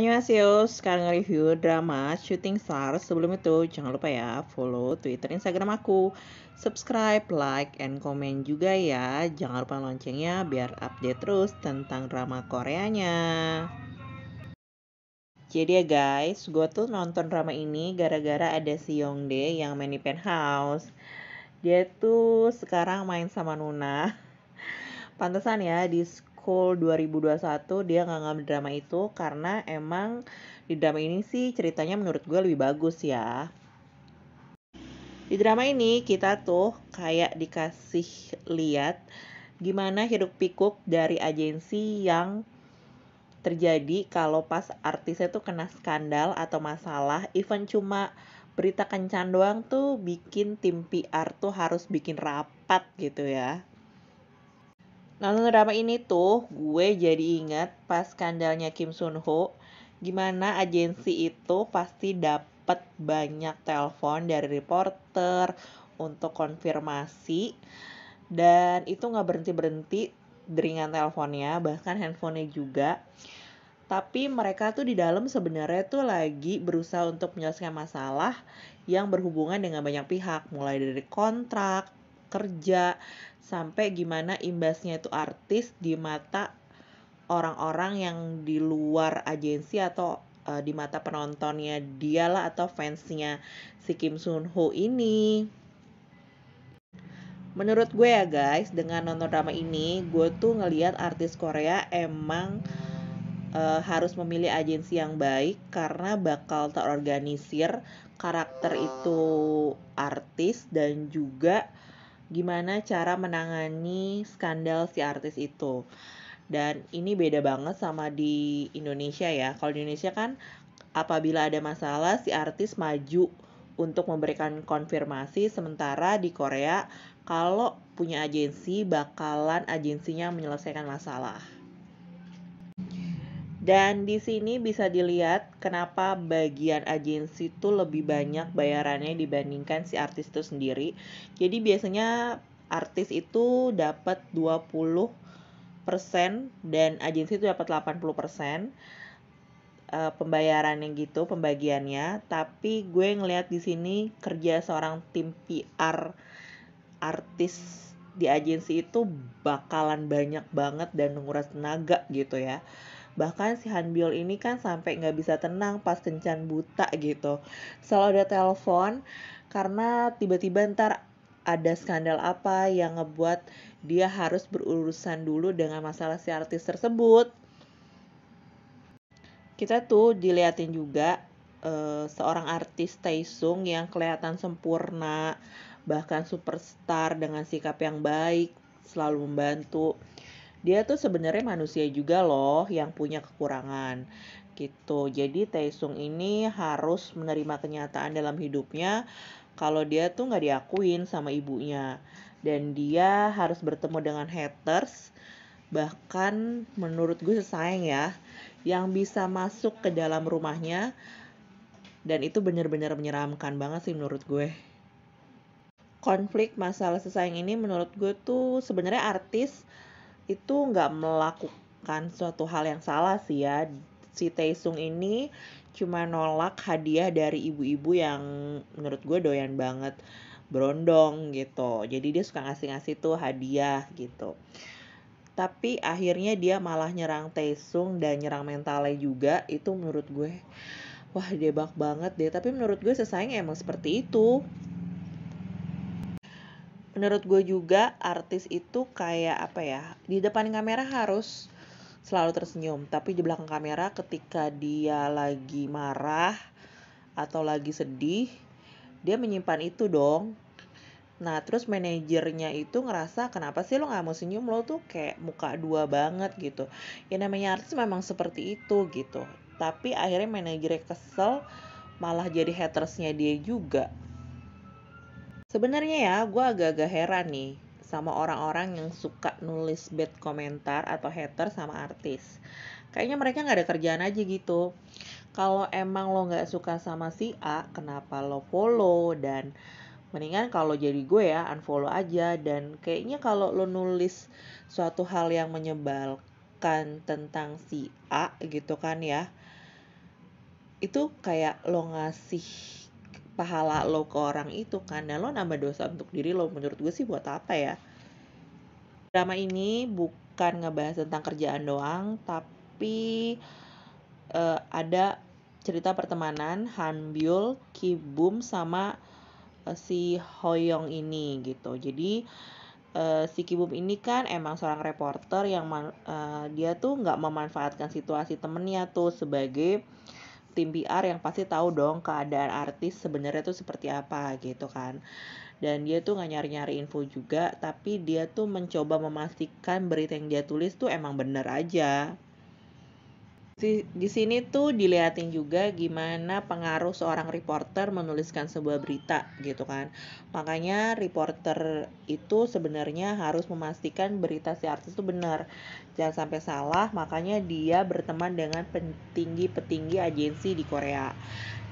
Annyeonghaseyo, sekarang review drama Shooting Stars. Sebelum itu, jangan lupa ya follow Twitter Instagram aku, subscribe, like, and komen juga ya. Jangan lupa loncengnya biar update terus tentang drama Koreanya. Jadi ya guys, gue tuh nonton drama ini gara-gara ada si Yongde yang main di penthouse. Dia tuh sekarang main sama Nuna. Pantesan ya di Cool 2021 dia nggak ngambil drama itu karena emang di drama ini sih ceritanya menurut gue lebih bagus ya. Di drama ini kita tuh kayak dikasih lihat gimana hidup pikuk dari agensi yang terjadi kalau pas artisnya tuh kena skandal atau masalah even cuma berita kencan doang tuh bikin tim PR tuh harus bikin rapat gitu ya Nah, nonton drama ini tuh gue jadi ingat pas skandalnya Kim Sun Ho, gimana agensi itu pasti dapat banyak telepon dari reporter untuk konfirmasi dan itu nggak berhenti berhenti deringan teleponnya bahkan handphonenya juga tapi mereka tuh di dalam sebenarnya tuh lagi berusaha untuk menyelesaikan masalah yang berhubungan dengan banyak pihak mulai dari kontrak kerja sampai gimana imbasnya itu artis di mata orang-orang yang di luar agensi atau uh, di mata penontonnya dialah atau fansnya si Kim Sun Ho ini. Menurut gue ya guys, dengan nonton drama ini, gue tuh ngeliat artis Korea emang e, harus memilih agensi yang baik karena bakal terorganisir karakter itu artis dan juga gimana cara menangani skandal si artis itu. Dan ini beda banget sama di Indonesia ya. Kalau di Indonesia kan apabila ada masalah si artis maju untuk memberikan konfirmasi sementara di Korea kalau punya agensi bakalan agensinya menyelesaikan masalah. Dan di sini bisa dilihat kenapa bagian agensi itu lebih banyak bayarannya dibandingkan si artis itu sendiri. Jadi biasanya artis itu dapat 20% dan agensi itu dapat 80% pembayaran yang gitu, pembagiannya. Tapi gue ngelihat di sini kerja seorang tim PR artis di agensi itu bakalan banyak banget dan menguras tenaga gitu ya bahkan si Hanbiol ini kan sampai nggak bisa tenang pas kencan buta gitu selalu ada telepon karena tiba-tiba ntar ada skandal apa yang ngebuat dia harus berurusan dulu dengan masalah si artis tersebut kita tuh diliatin juga uh, seorang artis Taesung yang kelihatan sempurna bahkan superstar dengan sikap yang baik selalu membantu dia tuh sebenarnya manusia juga loh yang punya kekurangan gitu. Jadi Taesung ini harus menerima kenyataan dalam hidupnya kalau dia tuh nggak diakuin sama ibunya dan dia harus bertemu dengan haters bahkan menurut gue sesayang ya yang bisa masuk ke dalam rumahnya dan itu benar-benar menyeramkan banget sih menurut gue konflik masalah sesayang ini menurut gue tuh sebenarnya artis itu nggak melakukan suatu hal yang salah sih ya si Taesung ini cuma nolak hadiah dari ibu-ibu yang menurut gue doyan banget berondong gitu jadi dia suka ngasih-ngasih tuh hadiah gitu tapi akhirnya dia malah nyerang Taesung dan nyerang mentalnya juga itu menurut gue wah debak banget deh tapi menurut gue sesayang emang seperti itu menurut gue juga artis itu kayak apa ya di depan kamera harus selalu tersenyum tapi di belakang kamera ketika dia lagi marah atau lagi sedih dia menyimpan itu dong Nah terus manajernya itu ngerasa kenapa sih lo nggak mau senyum lo tuh kayak muka dua banget gitu. Ya namanya artis memang seperti itu gitu. Tapi akhirnya manajernya kesel malah jadi hatersnya dia juga Sebenarnya ya, gue agak-agak heran nih sama orang-orang yang suka nulis bad komentar atau hater sama artis. Kayaknya mereka nggak ada kerjaan aja gitu. Kalau emang lo nggak suka sama si A, kenapa lo follow dan mendingan kalau jadi gue ya unfollow aja dan kayaknya kalau lo nulis suatu hal yang menyebalkan tentang si A gitu kan ya, itu kayak lo ngasih pahala lo ke orang itu kan dan lo nambah dosa untuk diri lo menurut gue sih buat apa ya drama ini bukan ngebahas tentang kerjaan doang tapi uh, ada cerita pertemanan Han Byul, Ki Bum sama uh, si Hoyong ini gitu jadi uh, si Kibum ini kan emang seorang reporter yang uh, dia tuh nggak memanfaatkan situasi temennya tuh sebagai uh, tim PR yang pasti tahu dong keadaan artis sebenarnya tuh seperti apa gitu kan dan dia tuh nggak nyari-nyari info juga tapi dia tuh mencoba memastikan berita yang dia tulis tuh emang bener aja di, di sini tuh dilihatin juga gimana pengaruh seorang reporter menuliskan sebuah berita gitu kan. Makanya reporter itu sebenarnya harus memastikan berita si artis itu benar. Jangan sampai salah, makanya dia berteman dengan petinggi-petinggi agensi di Korea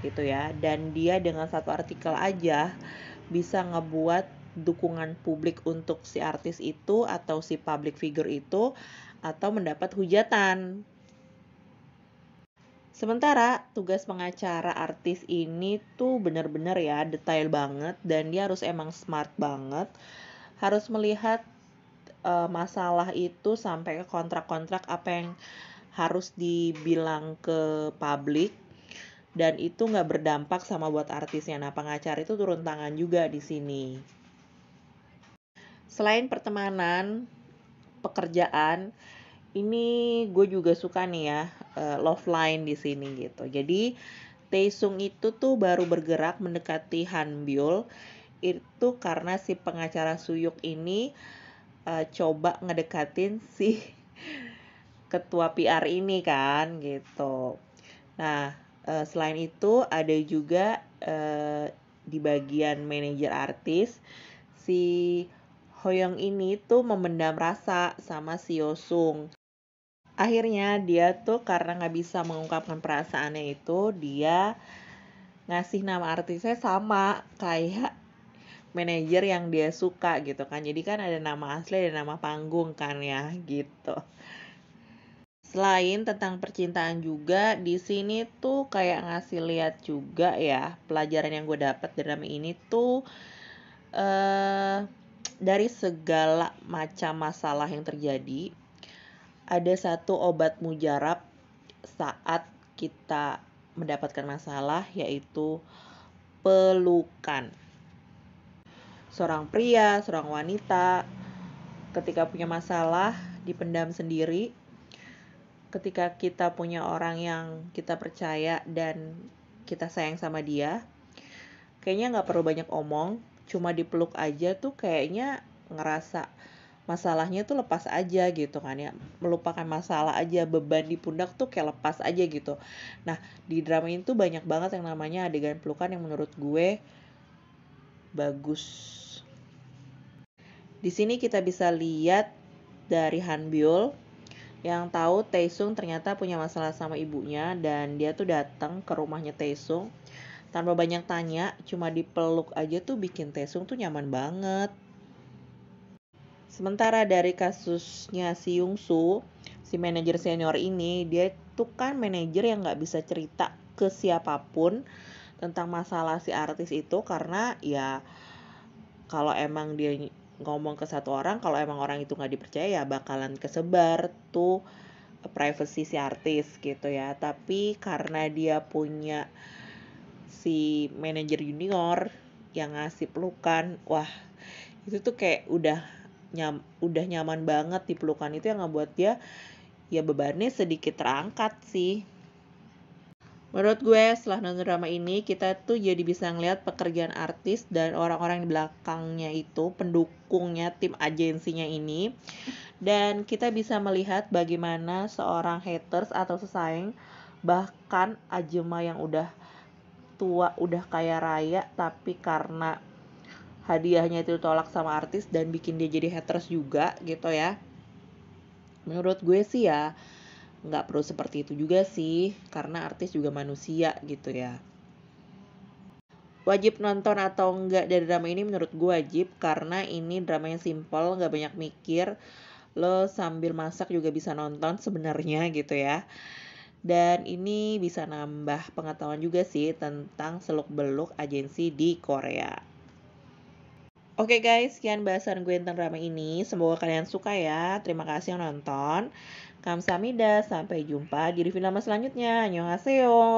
gitu ya. Dan dia dengan satu artikel aja bisa ngebuat dukungan publik untuk si artis itu atau si public figure itu atau mendapat hujatan Sementara tugas pengacara artis ini tuh bener-bener ya detail banget dan dia harus emang smart banget. Harus melihat uh, masalah itu sampai ke kontrak-kontrak apa yang harus dibilang ke publik dan itu nggak berdampak sama buat artisnya. Nah, pengacara itu turun tangan juga di sini. Selain pertemanan, pekerjaan, ini gue juga suka nih ya uh, love line di sini gitu. Jadi Taesung itu tuh baru bergerak mendekati Hanbyul itu karena si pengacara Suyuk ini uh, coba ngedekatin si ketua PR ini kan gitu. Nah, uh, selain itu ada juga uh, di bagian manajer artis si Hoyong ini tuh memendam rasa sama si Yosung akhirnya dia tuh karena nggak bisa mengungkapkan perasaannya itu dia ngasih nama artisnya sama kayak manajer yang dia suka gitu kan jadi kan ada nama asli ada nama panggung kan ya gitu selain tentang percintaan juga di sini tuh kayak ngasih lihat juga ya pelajaran yang gue dapat dalam drama ini tuh eh uh, dari segala macam masalah yang terjadi ada satu obat mujarab saat kita mendapatkan masalah yaitu pelukan. Seorang pria, seorang wanita ketika punya masalah dipendam sendiri ketika kita punya orang yang kita percaya dan kita sayang sama dia kayaknya nggak perlu banyak omong cuma dipeluk aja tuh kayaknya ngerasa masalahnya tuh lepas aja gitu kan ya melupakan masalah aja beban di pundak tuh kayak lepas aja gitu nah di drama itu banyak banget yang namanya adegan pelukan yang menurut gue bagus di sini kita bisa lihat dari Han Byul yang tahu Taesung ternyata punya masalah sama ibunya dan dia tuh datang ke rumahnya Taesung tanpa banyak tanya cuma dipeluk aja tuh bikin Taesung tuh nyaman banget Sementara dari kasusnya si Yungsu, si manajer senior ini, dia itu kan manajer yang nggak bisa cerita ke siapapun tentang masalah si artis itu karena ya kalau emang dia ngomong ke satu orang, kalau emang orang itu nggak dipercaya ya bakalan kesebar tuh privacy si artis gitu ya. Tapi karena dia punya si manajer junior yang ngasih pelukan, wah itu tuh kayak udah nyam, udah nyaman banget di pelukan itu yang ngebuat dia ya bebannya sedikit terangkat sih. Menurut gue setelah nonton drama ini kita tuh jadi bisa ngeliat pekerjaan artis dan orang-orang di belakangnya itu pendukungnya tim agensinya ini dan kita bisa melihat bagaimana seorang haters atau sesaing bahkan ajema yang udah tua udah kaya raya tapi karena hadiahnya itu ditolak sama artis dan bikin dia jadi haters juga gitu ya menurut gue sih ya nggak perlu seperti itu juga sih karena artis juga manusia gitu ya wajib nonton atau enggak dari drama ini menurut gue wajib karena ini drama yang simple nggak banyak mikir lo sambil masak juga bisa nonton sebenarnya gitu ya dan ini bisa nambah pengetahuan juga sih tentang seluk beluk agensi di Korea. Oke okay guys, sekian bahasan gue tentang drama ini. Semoga kalian suka ya. Terima kasih yang nonton. Kamsamida, sampai jumpa di review lama selanjutnya. Annyeonghaseyo.